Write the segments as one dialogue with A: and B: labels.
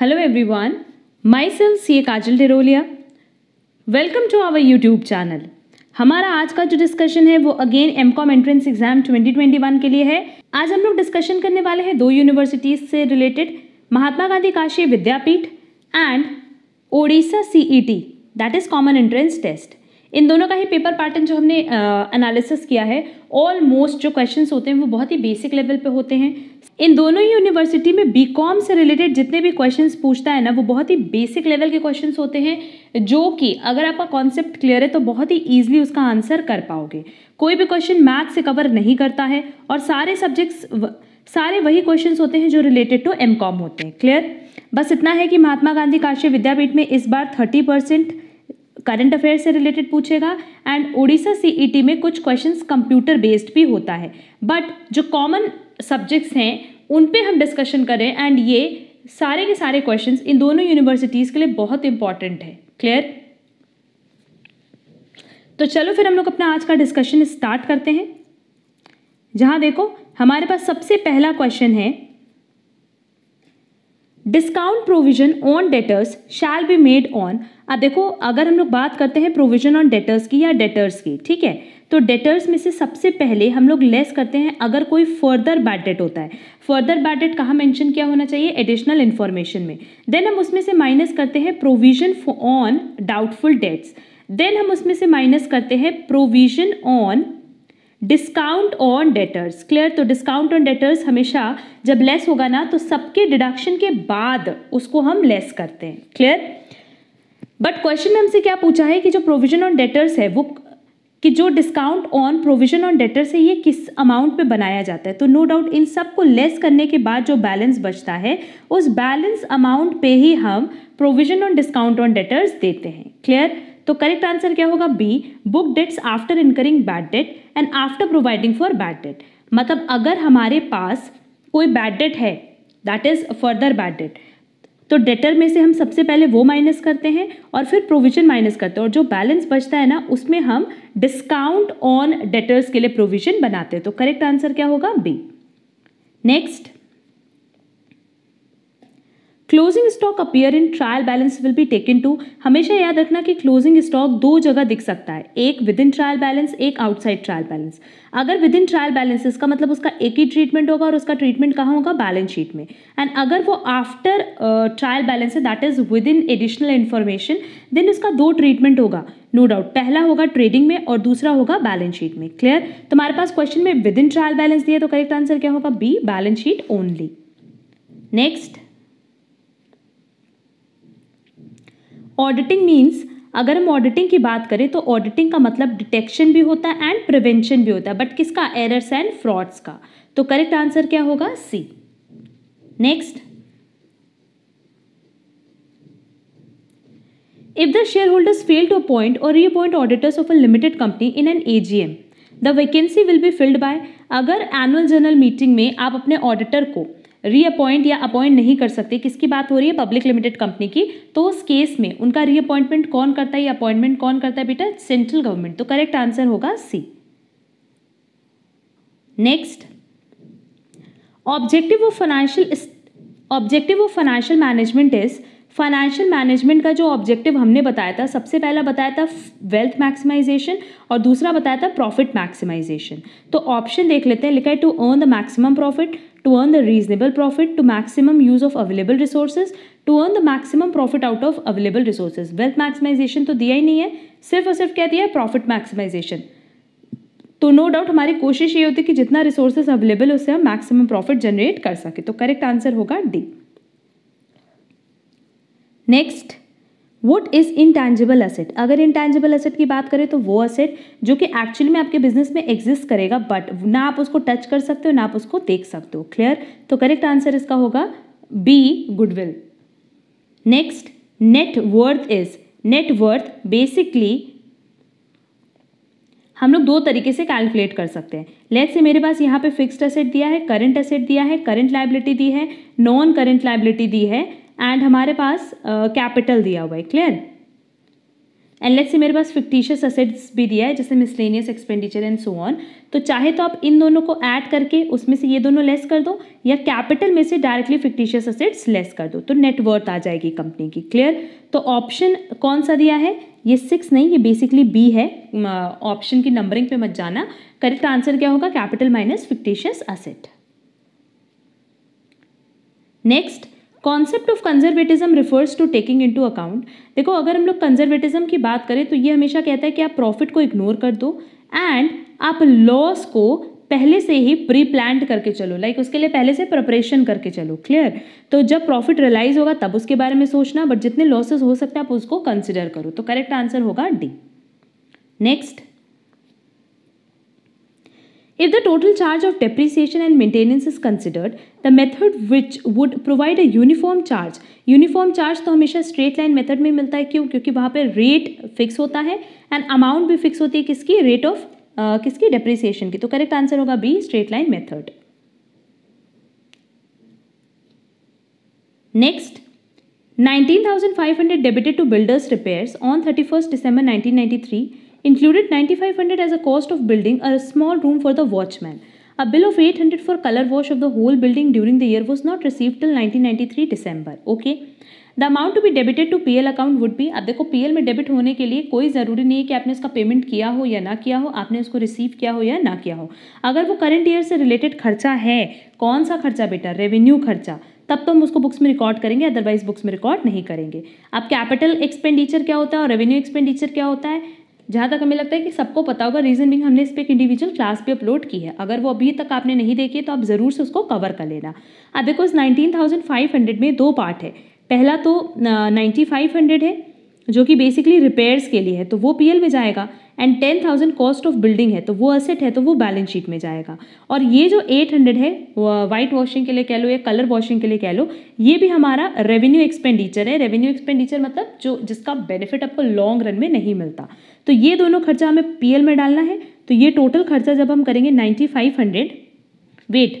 A: Hello everyone myself C A Kajal Derolia welcome to our YouTube channel हमारा आज का जो डिस्कशन है वो again M com entrance exam 2021 के लिए है आज हम लोग डिस्कशन करने वाले हैं दो यूनिवर्सिटीज से related Mahatma Gandhi Kashi Vidyapith and Odisha C E T that is common entrance test इन दोनों का ही पेपर पैटर्न जो हमने एनालिसिस किया है ऑलमोस्ट जो क्वेश्चंस होते हैं वो बहुत ही बेसिक लेवल पे होते हैं इन दोनों ही यूनिवर्सिटी में बीकॉम से रिलेटेड जितने भी क्वेश्चंस पूछता है ना वो बहुत ही बेसिक लेवल के क्वेश्चंस होते हैं जो कि अगर आपका कॉन्सेप्ट क्लियर है तो बहुत ही ईजिली उसका आंसर कर पाओगे कोई भी क्वेश्चन मैथ से कवर नहीं करता है और सारे सब्जेक्ट्स सारे वही क्वेश्चन होते हैं जो रिलेटेड टू एम होते हैं क्लियर बस इतना है कि महात्मा गांधी काशी विद्यापीठ में इस बार थर्टी परसेंट करंट अफेयर से रिलेटेड पूछेगा एंड ओडिशा सीईटी में कुछ क्वेश्चंस कंप्यूटर बेस्ड भी होता है बट जो कॉमन सब्जेक्ट्स हैं उन पे हम डिस्कशन करें एंड ये सारे के सारे क्वेश्चंस इन दोनों यूनिवर्सिटीज़ के लिए बहुत इंपॉर्टेंट है क्लियर तो चलो फिर हम लोग अपना आज का डिस्कशन स्टार्ट करते हैं जहाँ देखो हमारे पास सबसे पहला क्वेश्चन है discount provision on debtors shall be made on अब देखो अगर हम लोग बात करते हैं प्रोविजन ऑन डेटर्स की या डेटर्स की ठीक है तो डेटर्स में से सबसे पहले हम लोग लेस करते हैं अगर कोई फर्दर बैड डेट होता है फर्दर बैड डेट कहाँ मैंशन किया होना चाहिए एडिशनल इन्फॉर्मेशन में देन हम उसमें से माइनस करते हैं provision on doubtful debts then हम उसमें से माइनस करते हैं provision on discount on debtors clear तो डिस्काउंट ऑन डेटर्स हमेशा जब लेस होगा ना तो सबके डिडक्शन के बाद उसको हम लेस करते हैं क्लियर बट क्वेश्चन में हमसे क्या पूछा है कि जो प्रोविजन ऑन डेटर्स है वो कि जो discount on provision on debtors है ये किस अमाउंट पे बनाया जाता है तो नो no डाउट इन सब को लेस करने के बाद जो बैलेंस बचता है उस बैलेंस अमाउंट पे ही हम provision on discount on debtors देते हैं क्लियर तो करेक्ट आंसर क्या होगा B book debts after incurring bad debt and after providing for bad debt मतलब अगर हमारे पास कोई बैड डेट है that is further bad debt तो डेटर में से हम सबसे पहले वो माइनस करते हैं और फिर प्रोविजन माइनस करते हैं और जो बैलेंस बचता है ना उसमें हम डिस्काउंट ऑन डेटर्स के लिए प्रोविजन बनाते हैं तो करेक्ट आंसर क्या होगा B next closing stock appear in trial balance will be taken to हमेशा याद रखना कि क्लोजिंग स्टॉक दो जगह दिख सकता है एक विद इन ट्रायल बैलेंस एक आउटसाइड ट्रायल बैलेंस अगर विद इन ट्रायल बैलेंस इसका मतलब उसका एक ही ट्रीटमेंट होगा और उसका ट्रीटमेंट कहाँ होगा बैलेंस शीट में एंड अगर वो आफ्टर ट्रायल बैलेंस है that is within additional information then उसका दो ट्रीटमेंट होगा नो no डाउट पहला होगा ट्रेडिंग में और दूसरा होगा बैलेंस शीट में क्लियर तुम्हारे पास क्वेश्चन में विद इन ट्रायल बैलेंस दिया तो करेक्ट आंसर क्या होगा B balance sheet only next auditing means अगर हम ऑडिटिंग की बात करें तो ऑडिटिंग का मतलब डिटेक्शन भी होता है एंड प्रिवेंशन भी होता है बट किसका एरर्स एंड फ्रॉड्स का तो करेक्ट आंसर क्या होगा C next if the shareholders fail to appoint or re reappoint auditors of a limited company in an AGM the vacancy will be filled by अगर annual general meeting में आप अपने auditor को reappoint या appoint नहीं कर सकते किसकी बात हो रही है पब्लिक लिमिटेड कंपनी की तो उस केस में उनका रीअपॉइंटमेंट कौन करता है या अपॉइंटमेंट कौन करता है बेटा सेंट्रल गवर्नमेंट तो करेक्ट आंसर होगा C next objective of financial objective of financial management is financial management का जो ऑब्जेक्टिव हमने बताया था सबसे पहला बताया था वेल्थ मैक्सिमाइजेशन और दूसरा बताया था प्रॉफिट मैक्सिमाइजेशन तो ऑप्शन देख लेते हैं लिखा है to earn the maximum profit to earn the reasonable profit, to maximum use of available resources, to earn the maximum profit out of available resources. Wealth maximisation तो दिया ही नहीं है सिर्फ और सिर्फ क्या दिया है प्रॉफिट मैक्सिमाइजेशन तो नो डाउट हमारी कोशिश ये होती है कि जितना रिसोर्सेज अवेलेबल उससे हम मैक्सिमम प्रॉफिट जनरेट कर सके तो करेक्ट आंसर होगा D next what is intangible asset अगर इनटैंजिबल असेट की बात करें तो वो असेट जो कि एक्चुअली में आपके बिजनेस में एग्जिस्ट करेगा बट ना आप उसको टच कर सकते हो ना आप उसको देख सकते हो क्लियर तो करेक्ट आंसर इसका होगा B goodwill next net worth is net worth basically हम लोग दो तरीके से कैलकुलेट कर सकते हैं लेट से मेरे पास यहाँ पे फिक्स्ड असेट दिया है करंट असेट दिया है करंट लाइबिलिटी दी है नॉन करंट लाइबिलिटी दी है एंड हमारे पास कैपिटल uh, दिया हुआ है क्लियर एंड लेट्स से मेरे पास फिक्टिशियस असेट्स भी दिया है जैसे miscellaneous expenditure and so on तो चाहे तो आप इन दोनों को ऐड करके उसमें से ये दोनों लेस कर दो या कैपिटल में से डायरेक्टली फिक्टिशियस असेट्स लेस कर दो तो नेटवर्थ आ जाएगी कंपनी की क्लियर तो ऑप्शन कौन सा दिया है ये सिक्स नहीं ये बेसिकली बी है ऑप्शन की नंबरिंग पे मत जाना करेक्ट आंसर क्या होगा capital minus fictitious asset next concept of conservatism refers to taking into account देखो अगर हम लोग कंजर्वेटिज्म की बात करें तो ये हमेशा कहता है कि आप प्रॉफिट को इग्नोर कर दो एंड आप लॉस को पहले से ही प्री प्लान करके चलो लाइक like उसके लिए पहले से प्रिपरेशन करके चलो क्लियर तो जब प्रॉफिट रियलाइज होगा तब उसके बारे में सोचना बट जितने लॉसेस हो सकते हैं आप उसको कंसिडर करो तो करेक्ट आंसर होगा D next If the total charge of depreciation and maintenance is considered, the method which would provide a uniform charge, uniform charge तो हमेशा straight line method में मिलता है क्यों क्योंकि वहाँ पर rate fix होता है and amount भी fix होती है किसकी rate of uh, किसकी depreciation की तो correct answer होगा B straight line method. Next, 19,500 debited to builders repairs on 31st December 1993 included 9500 as a cost of building a small room for the watchman. A bill of 800 for color wash of the whole building during the year was not received till 1993 December. Okay. The amount to be debited to L account would be अब देखो L में debit होने के लिए कोई ज़रूरी नहीं है कि आपने इसका पेमेंट किया हो या ना किया हो आपने उसको रिसीव किया हो या ना किया हो अगर वो करंट ईयर से रिलेटेड खर्चा है कौन सा खर्चा बेटा रेवेन्यू खर्चा तब तो हम उसको बुक्स में रिकॉर्ड करेंगे अदरवाइज बुक्स में रिकॉर्ड नहीं करेंगे अब कैपिटल एक्सपेंडिचर क्या होता है और रेवेन्यू एक्सपेंडिचर क्या होता है जहाँ तक हमें लगता है कि सबको पता होगा रीज़न बिंग हमने इस पर एक इंडिविजुअल क्लास भी अपलोड की है अगर वो अभी तक आपने नहीं देखी है तो आप ज़रूर से उसको कवर कर लेना अब because nineteen thousand five hundred में दो पार्ट है पहला तो नाइन्टी फाइव हंड्रेड है जो कि बेसिकली रिपेयर्स के लिए है तो वो पीएल में जाएगा and ten thousand cost of building है तो वो असेट है तो वो बैलेंस शीट में जाएगा और ये जो एट हंड्रेड है वाइट वॉशिंग के लिए कह लो या कलर वॉशिंग के लिए कह लो ये भी हमारा रेवेन्यू एक्सपेंडिचर है रेवेन्यू एक्सपेंडिचर मतलब जो जिसका बेनिफिट आपको लॉन्ग रन में नहीं मिलता तो ये दोनों खर्चा हमें पी में डालना है तो ये टोटल खर्चा जब हम करेंगे नाइन्टी फाइव हंड्रेड वेट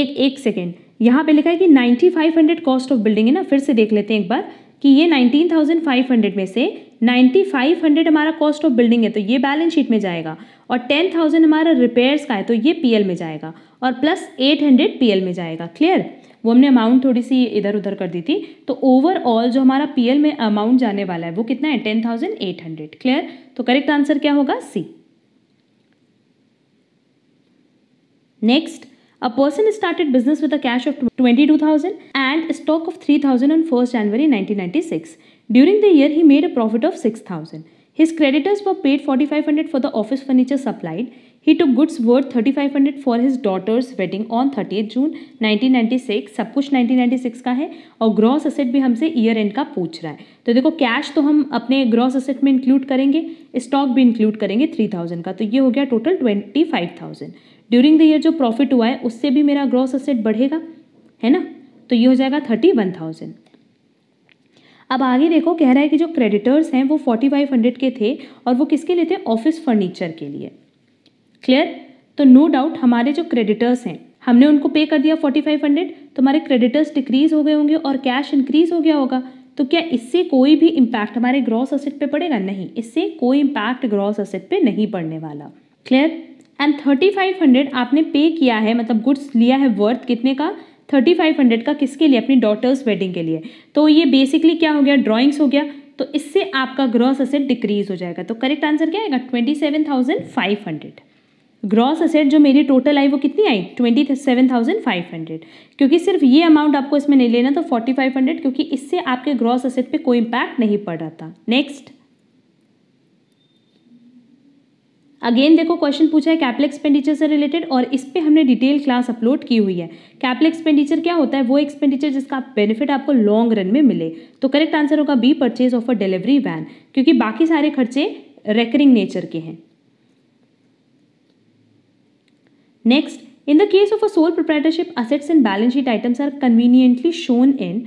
A: एक एक सेकेंड यहाँ पे लिखा है कि five hundred cost of building है ना फिर से देख लेते हैं एक बार कि ये 19,500 में से 9,500 हमारा कॉस्ट ऑफ बिल्डिंग है तो ये बैलेंस शीट में जाएगा और 10,000 हमारा रिपेयर्स का है तो ये पीएल में जाएगा और प्लस 800 पीएल में जाएगा क्लियर वो हमने अमाउंट थोड़ी सी इधर उधर कर दी थी तो ओवरऑल जो हमारा पीएल में अमाउंट जाने वाला है वो कितना है ten thousand eight hundred clear तो करेक्ट आंसर क्या होगा C next A person started business with a cash of 22,000 and a stock of 3,000 on 1st January 1996. During the year, he made a profit of 6,000. His creditors were paid 4500 for the office furniture supplied. He took goods worth 3500 for his daughter's wedding on 30th June 1996. सब कुछ 1996 का है और gross asset भी हमसे year end का पूछ रहा है तो देखो cash तो हम अपने gross asset में include करेंगे stock भी include करेंगे 3000 का तो ये हो गया टोटल 25000 ड्यूरिंग द ईयर जो प्रॉफिट हुआ है उससे भी मेरा ग्रॉस असेट बढ़ेगा है ना तो ये हो जाएगा थर्टी वन थाउजेंड अब आगे देखो कह रहा है कि जो क्रेडिटर्स हैं वो फोर्टी फाइव हंड्रेड के थे और वो किसके लिए थे ऑफिस फर्नीचर के लिए क्लियर तो नो no डाउट हमारे जो क्रेडिटर्स हैं हमने उनको पे कर दिया फोर्टी फाइव हंड्रेड तो हमारे क्रेडिटर्स डिक्रीज हो गए होंगे और कैश इंक्रीज हो गया होगा तो क्या इससे कोई भी इम्पैक्ट हमारे ग्रॉस असेट पे पड़ेगा नहीं इससे कोई इम्पैक्ट ग्रॉस असेट पे नहीं पड़ने वाला clear and thirty five hundred आपने पे किया है मतलब गुड्स लिया है वर्थ कितने का थर्टी फाइव हंड्रेड का किसके लिए अपनी डॉटर्स वेडिंग के लिए तो ये बेसिकली क्या हो गया ड्रॉइंग्स हो गया तो इससे आपका ग्रॉस असेट डिक्रीज हो जाएगा तो करेक्ट आंसर क्या आएगा twenty seven thousand five hundred gross asset जो मेरी टोटल आई वो कितनी आई twenty seven thousand five hundred क्योंकि सिर्फ ये अमाउंट आपको इसमें नहीं लेना तो फोर्टी फाइव हंड्रेड क्योंकि इससे आपके ग्रॉस असेट पे कोई इम्पैक्ट नहीं पड़ रहा था नेक्स्ट अगेन देखो क्वेश्चन पूछा है कैपिटल एक्सपेंडिचर से रिलेटेड और इस पर हमने डिटेल क्लास अपलोड की हुई है कैपिटल एक्सपेंडिचर क्या होता है वो एक्सपेंडिचर जिसका बेनिफिट आपको लॉन्ग रन में मिले तो करेक्ट आंसर होगा B purchase of a delivery van क्योंकि बाकी सारे खर्चे रेकरिंग नेचर के हैं next in the case of a sole proprietorship assets and balance sheet items are conveniently shown in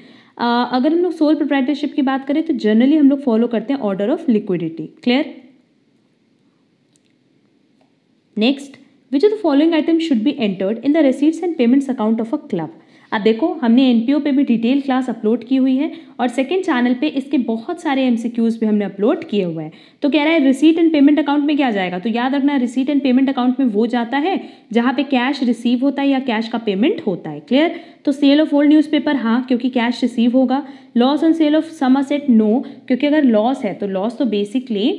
A: अगर हम लोग सोल प्रोप्राइटरशिप की बात करें तो जनरली हम लोग फॉलो करते हैं order of liquidity clear next which of the following item should be entered in the receipts and payments account of a club अब देखो हमने एन पी ओ पे भी डिटेल क्लास अपलोड की हुई है और सेकंड चैनल पे इसके बहुत सारे एम सी क्यूज भी हमने अपलोड किए हुए हैं तो कह रहा है रिसीट एंड पेमेंट अकाउंट में क्या जाएगा तो याद रखना रिसीट एंड पेमेंट अकाउंट में वो जाता है जहाँ पे कैश रिसीव होता है या कैश का पेमेंट होता है क्लियर तो sale of old newspaper हाँ क्योंकि कैश रिसीव होगा loss on sale of some set no क्योंकि अगर लॉस है तो लॉस तो बेसिकली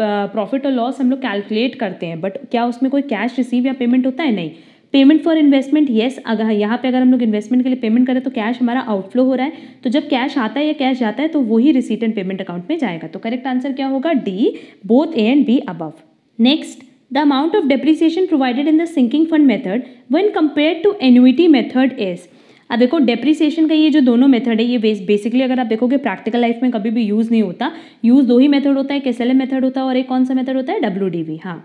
A: प्रॉफिट और लॉस हम लोग कैलकुलेट करते हैं बट क्या उसमें कोई कैश रिसीव या पेमेंट होता है नहीं पेमेंट फॉर इन्वेस्टमेंट येस अगर यहाँ पे अगर हम लोग इन्वेस्टमेंट के लिए पेमेंट करें तो कैश हमारा आउटफ्लो हो रहा है तो जब कैश आता है या कैश जाता है तो वही रिसीट एंड पेमेंट अकाउंट में जाएगा तो करेक्ट आंसर क्या होगा D both A and B above next the amount of depreciation provided in the sinking fund method when compare to annuity method is अब देखो डेप्रिसिएशन का ये जो दोनों मेथड है ये बेसिकली अगर आप देखोगे प्रैक्टिकल लाइफ में कभी भी यूज़ नहीं होता यूज़ दो ही मेथड होता है एक एस मेथड होता है और एक कौन सा मेथड होता है डब्ल्यू डी वी हाँ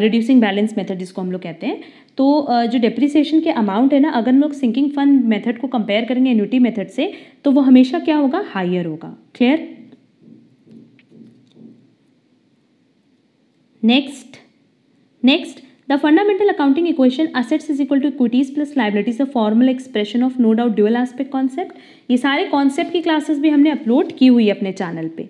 A: रिड्यूसिंग बैलेंस मेथड जिसको हम लोग कहते हैं तो uh, जो डेप्रिसिएशन के अमाउंट है ना अगर हम लोग सिंकिंग फंड मेथड को कंपेयर करेंगे एन्यूटी मेथड से तो वो हमेशा क्या होगा हाइयर होगा clear next next The fundamental accounting equation assets is equal to equities plus liabilities a formal expression of no doubt dual aspect concept. ये सारे concept की classes भी हमने upload की हुई अपने channel पे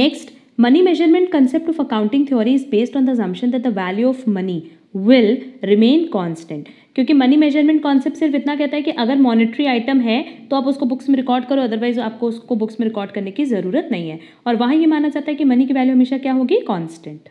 A: Next, money measurement concept of accounting theory is based on the assumption that the value of money will remain constant क्योंकि मनी मेजरमेंट कॉन्सेप्ट सिर्फ इतना कहता है कि अगर मॉनिटरी आइटम है तो आप उसको बुक्स में रिकॉर्ड करो अदरवाइज आपको उसको बुक्स में रिकॉर्ड करने की ज़रूरत नहीं है और वहाँ ये माना जाता है कि मनी की वैल्यू हमेशा क्या होगी constant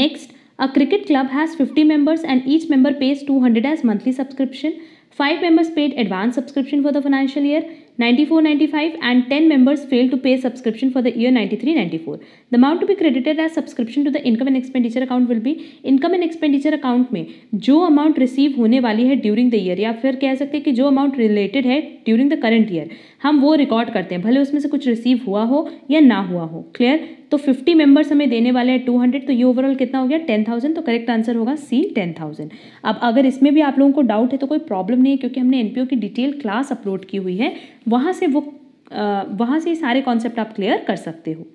A: next a cricket club has fifty members and each member pays two hundred as monthly subscription five members paid advance subscription for the financial year 94-95 and 10 members failed to pay subscription for the year 93-94. The amount to be credited as subscription to the income and expenditure account will be income and expenditure account में जो amount receive होने वाली है during the year या फिर कह सकते हैं कि जो amount related है during the current year हम वो record करते हैं भले उसमें से कुछ receive हुआ हो या ना हुआ हो clear तो फिफ्टी मेंबर्स हमें देने वाले हैं टू हंड्रेड तो ये ओवरऑल कितना हो गया टेन थाउजेंड तो करेक्ट आंसर होगा सी टेन थाउजेंड अब अगर इसमें भी आप लोगों को डाउट है तो कोई प्रॉब्लम नहीं है क्योंकि हमने एनपीओ की डिटेल क्लास अपलोड की हुई है वहाँ से वो वहाँ से सारे कॉन्सेप्ट आप क्लियर कर सकते हो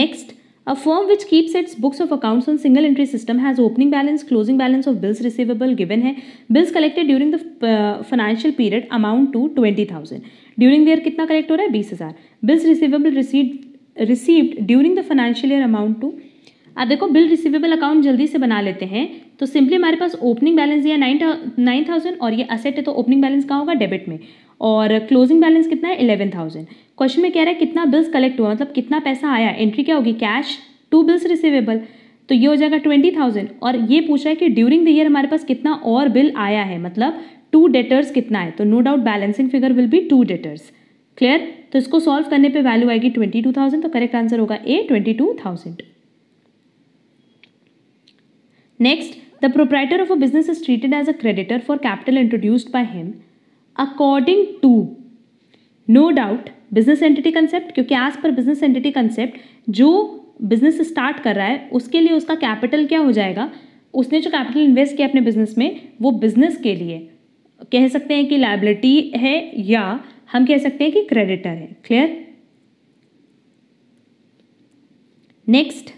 A: next A firm which keeps its books of accounts on single entry system has opening balance, closing balance of bills receivable given है. Bills collected during the uh, financial period amount to twenty thousand during the year कितना collect हो रहा है? बीस हजार. Bills receivable received received during the financial year amount to अब देखो bill receivable account जल्दी से बना लेते हैं तो सिंपली हमारे पास ओपनिंग बैलेंस दिया नाइन नाइन थाउजेंड और ये असेट है तो ओपनिंग बैलेंस कहाँ होगा डेबिट में और क्लोजिंग बैलेंस कितना है इलेवन थाउजेंड क्वेश्चन में कह रहा है कितना बिल्स कलेक्ट हुआ मतलब कितना पैसा आया एंट्री क्या होगी कैश टू बिल्स रिसिवेबल तो ये हो जाएगा ट्वेंटी थाउजेंड और ये पूछा है कि ड्यूरिंग द ईयर हमारे पास कितना और बिल आया है मतलब टू डेटर्स कितना है तो no doubt balancing figure will be to debtors clear तो इसको सॉल्व करने पे वैल्यू आएगी ट्वेंटी टू थाउजेंड तो करेक्ट आंसर होगा A twenty two thousand next the proprietor of a business is treated as a creditor for capital introduced by him according to no doubt business entity concept क्योंकि as per business entity concept जो business start कर रहा है उसके लिए उसका capital क्या हो जाएगा उसने जो कैपिटल इन्वेस्ट किया अपने बिजनेस में वो बिजनेस के लिए कह सकते हैं कि लाइबिलिटी है या हम कह सकते हैं कि क्रेडिटर है clear next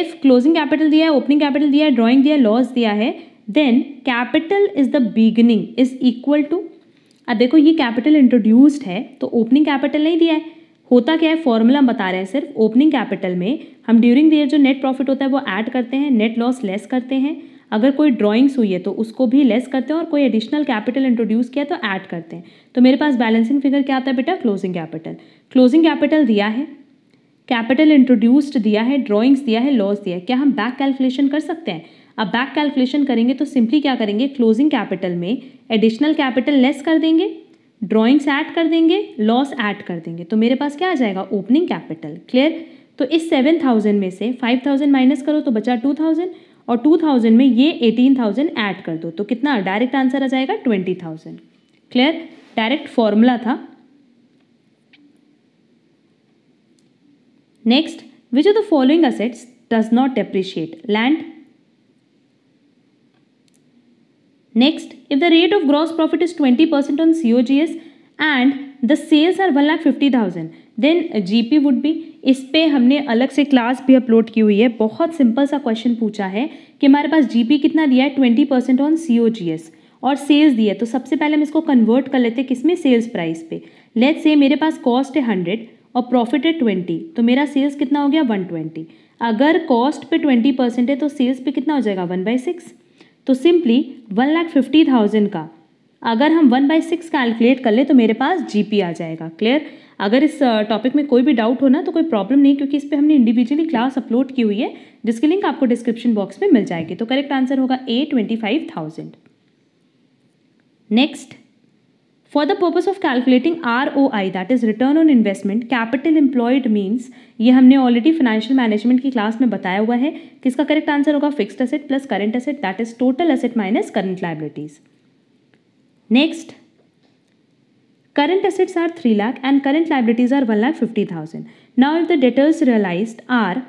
A: if closing capital दिया है ओपनिंग कैपिटल दिया है ड्रॉइंग दिया है लॉस दिया है then capital is the beginning is equal to अब देखो ये कैपिटल इंट्रोड्यूस्ड है तो ओपनिंग कैपिटल नहीं दिया है होता क्या है फॉर्मूला हम बता रहे हैं सिर्फ ओपनिंग कैपिटल में हम ड्यूरिंग द जो नेट प्रॉफिट होता है वो ऐड करते हैं नेट लॉस लेस करते हैं अगर कोई ड्राइंग्स हुई है तो उसको भी लेस करते हैं और कोई एडिशनल कैपिटल इंट्रोड्यूस किया तो ऐड करते हैं तो मेरे पास बैलेंसिंग फिगर क्या आता है बेटा क्लोजिंग कैपिटल क्लोजिंग कैपिटल दिया है कैपिटल इंट्रोड्यूस्ड दिया है ड्राइंग्स दिया है लॉस दिया है क्या हम बैक कैलकुलेशन कर सकते हैं अब बैक कैलकुलेशन करेंगे तो सिंपली क्या करेंगे क्लोजिंग कैपिटल में एडिशनल कैपिटल लेस कर देंगे ड्रॉइंग्स ऐड कर देंगे लॉस ऐड कर देंगे तो मेरे पास क्या आ जाएगा ओपनिंग कैपिटल क्लियर तो इस सेवन थाउजेंड में से फाइव थाउजेंड माइनस करो तो बचा टू थाउजेंड और टू थाउजेंड में ये एटीन थाउजेंड ऐड कर दो तो कितना डायरेक्ट आंसर आ जाएगा twenty thousand clear direct formula था next which are the following assets does not depreciate land Next, if the rate of gross profit is 20% on COGS and the sales are thousand then P would be इस पर हमने अलग से class भी upload की हुई है बहुत सिंपल सा क्वेश्चन पूछा है कि हमारे पास पी कितना दिया है twenty percent on C O G S और सेल्स दिया है तो सबसे पहले हम इसको कन्वर्ट कर लेते हैं किस में सेल्स प्राइस पे लेट से मेरे पास कॉस्ट है हंड्रेड और प्रॉफिट है ट्वेंटी तो मेरा सेल्स कितना हो गया वन ट्वेंटी अगर कॉस्ट पे ट्वेंटी परसेंट है तो सेल्स पे कितना हो जाएगा वन बाई सिक्स तो simply one lakh fifty thousand का अगर हम वन बाई सिक्स कैलकुलेट कर लें तो मेरे पास जीपी आ जाएगा क्लियर अगर इस टॉपिक uh, में कोई भी डाउट हो ना तो कोई प्रॉब्लम नहीं क्योंकि इस पर हमने इंडिविजुअली क्लास अपलोड की हुई है जिसकी लिंक आपको डिस्क्रिप्शन बॉक्स में मिल जाएगी तो करेक्ट आंसर होगा A twenty five thousand next For the purpose of calculating ROI, that is return on investment, capital employed means ये हमने already financial management की class में बताया हुआ है कि इसका correct answer होगा fixed asset plus current asset, that is total asset minus current liabilities. Next, current assets are 3 lakh and current liabilities are 1 lakh 50,000. Now if the debtors realized are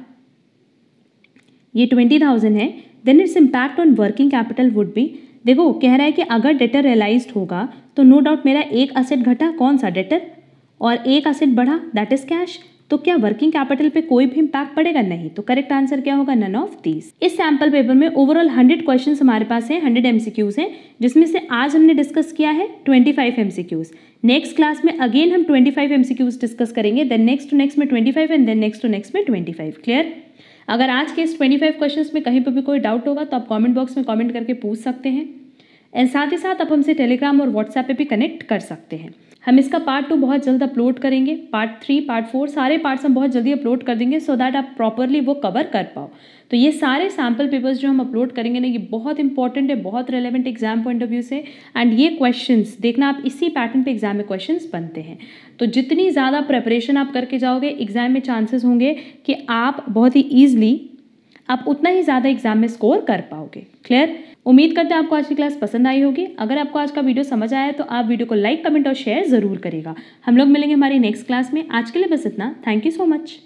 A: ये 20,000 है, then its impact on working capital would be देखो कह रहा है कि अगर debtor realise होगा तो नो डाउट मेरा एक असेट घटा कौन सा डेटर और एक असेट बढ़ा दैट इज कैश तो क्या वर्किंग कैपिटल पे कोई भी इम्पैक्ट पड़ेगा नहीं तो करेक्ट आंसर क्या होगा नन ऑफ दीज इस सैम्पल पेपर में ओवरऑल हंड्रेड क्वेश्चन हमारे पास हैं हंड्रेड एमसीक्यूज हैं जिसमें से आज हमने डिस्कस किया है twenty five MCQs next class में अगेन हम ट्वेंटी फाइव एमसीक्यूज डिस्कस करेंगे देन नेक्स्ट टू नेक्स्ट में twenty five and then next to next में ट्वेंटी फाइव क्लियर अगर आज के इस ट्वेंटी फाइव क्वेश्चन में कहीं पर भी कोई डाउट होगा तो आप कॉमेंट बॉक्स में कॉमेंट करके पूछ सकते हैं एंड साथ ही साथ आप हमसे टेलीग्राम और व्हाट्सएप पे भी कनेक्ट कर सकते हैं हम इसका पार्ट टू बहुत जल्द अपलोड करेंगे पार्ट थ्री पार्ट फोर सारे पार्ट्स हम बहुत जल्दी अपलोड कर देंगे सो दैट आप प्रॉपरली वो कवर कर पाओ तो ये सारे सैम्पल पेपर्स जो हम अपलोड करेंगे ना ये बहुत इंपॉर्टेंट है बहुत relevant exam point of view से एंड ये क्वेश्चन देखना आप इसी पैटर्न पे एग्जाम में क्वेश्चन बनते हैं तो जितनी ज़्यादा प्रेपरेशन आप करके जाओगे एग्जाम में चांसेस होंगे कि आप बहुत ही ईजिली आप उतना ही ज़्यादा एग्जाम में स्कोर कर पाओगे क्लियर उम्मीद करते हैं आपको आज की क्लास पसंद आई होगी अगर आपको आज का वीडियो समझ आया तो आप वीडियो को लाइक कमेंट और शेयर ज़रूर करेगा हम लोग मिलेंगे हमारी नेक्स्ट क्लास में आज के लिए बस इतना थैंक यू सो मच